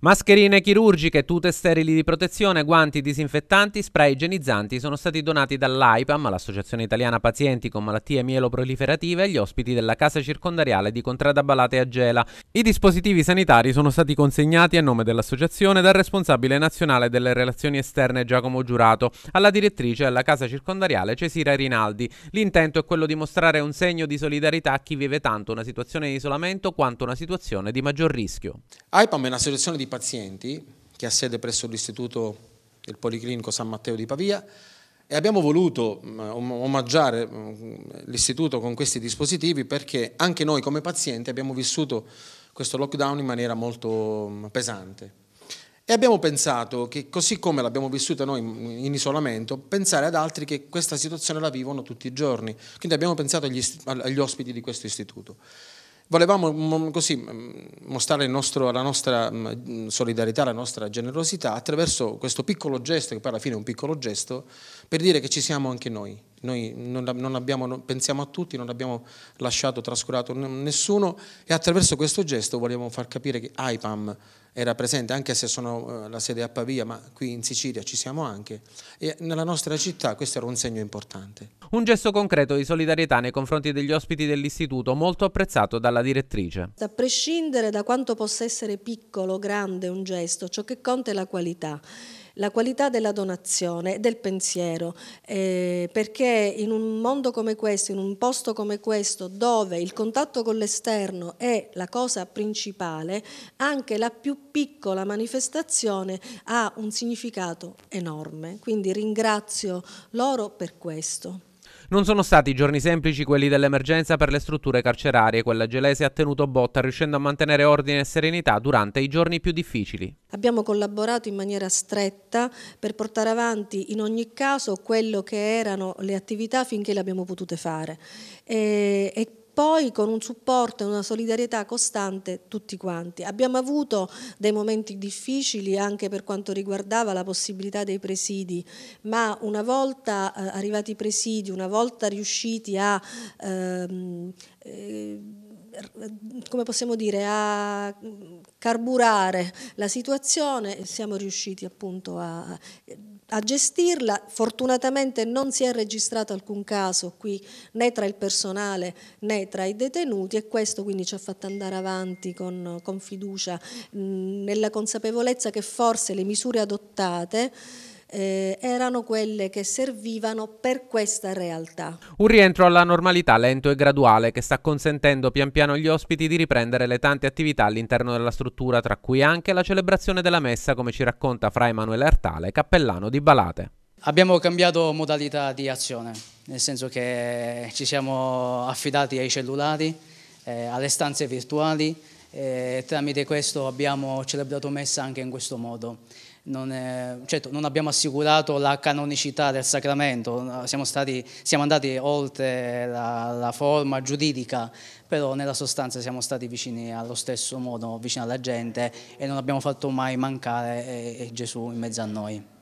Mascherine chirurgiche, tute sterili di protezione, guanti disinfettanti, spray igienizzanti sono stati donati dall'AIPAM, l'Associazione Italiana Pazienti con Malattie Mieloproliferative, agli ospiti della casa circondariale di Contrada Balate a Gela. I dispositivi sanitari sono stati consegnati a nome dell'associazione dal responsabile nazionale delle relazioni esterne Giacomo Giurato, alla direttrice della casa circondariale Cesira Rinaldi. L'intento è quello di mostrare un segno di solidarietà a chi vive tanto una situazione di isolamento quanto una situazione di maggior rischio. AIPAM è una situazione di pazienti che ha sede presso l'istituto del Policlinico San Matteo di Pavia e abbiamo voluto mm, omaggiare mm, l'istituto con questi dispositivi perché anche noi come pazienti abbiamo vissuto questo lockdown in maniera molto mm, pesante. E abbiamo pensato che così come l'abbiamo vissuta noi in isolamento, pensare ad altri che questa situazione la vivono tutti i giorni. Quindi abbiamo pensato agli, agli ospiti di questo istituto. Volevamo mm, mm, così mm, mostrare nostro, la nostra solidarietà, la nostra generosità attraverso questo piccolo gesto, che poi alla fine è un piccolo gesto, per dire che ci siamo anche noi, noi non, non abbiamo, pensiamo a tutti, non abbiamo lasciato trascurato nessuno e attraverso questo gesto vogliamo far capire che AIPAM era presente, anche se sono eh, la sede a Pavia, ma qui in Sicilia ci siamo anche. E nella nostra città questo era un segno importante. Un gesto concreto di solidarietà nei confronti degli ospiti dell'istituto, molto apprezzato dalla direttrice. A prescindere da quanto possa essere piccolo o grande un gesto, ciò che conta è la qualità la qualità della donazione, del pensiero, eh, perché in un mondo come questo, in un posto come questo, dove il contatto con l'esterno è la cosa principale, anche la più piccola manifestazione ha un significato enorme. Quindi ringrazio loro per questo. Non sono stati giorni semplici quelli dell'emergenza per le strutture carcerarie. Quella gelese ha tenuto botta riuscendo a mantenere ordine e serenità durante i giorni più difficili. Abbiamo collaborato in maniera stretta per portare avanti in ogni caso quello che erano le attività finché le abbiamo potute fare. E, e poi con un supporto e una solidarietà costante tutti quanti. Abbiamo avuto dei momenti difficili anche per quanto riguardava la possibilità dei presidi, ma una volta eh, arrivati i presidi, una volta riusciti a... Ehm, eh, come possiamo dire, a carburare la situazione, siamo riusciti appunto a a gestirla. Fortunatamente non si è registrato alcun caso qui né tra il personale né tra i detenuti e questo quindi ci ha fatto andare avanti con, con fiducia mh, nella consapevolezza che forse le misure adottate eh, erano quelle che servivano per questa realtà. Un rientro alla normalità lento e graduale che sta consentendo pian piano agli ospiti di riprendere le tante attività all'interno della struttura, tra cui anche la celebrazione della messa, come ci racconta Fra Emanuele Artale, cappellano di Balate. Abbiamo cambiato modalità di azione, nel senso che ci siamo affidati ai cellulari, eh, alle stanze virtuali, eh, e tramite questo abbiamo celebrato messa anche in questo modo non, è, certo, non abbiamo assicurato la canonicità del sacramento, siamo, stati, siamo andati oltre la, la, forma giuridica, però nella sostanza siamo stati vicini allo stesso modo, vicini alla gente e non abbiamo fatto mai mancare eh, eh, Gesù in mezzo a noi.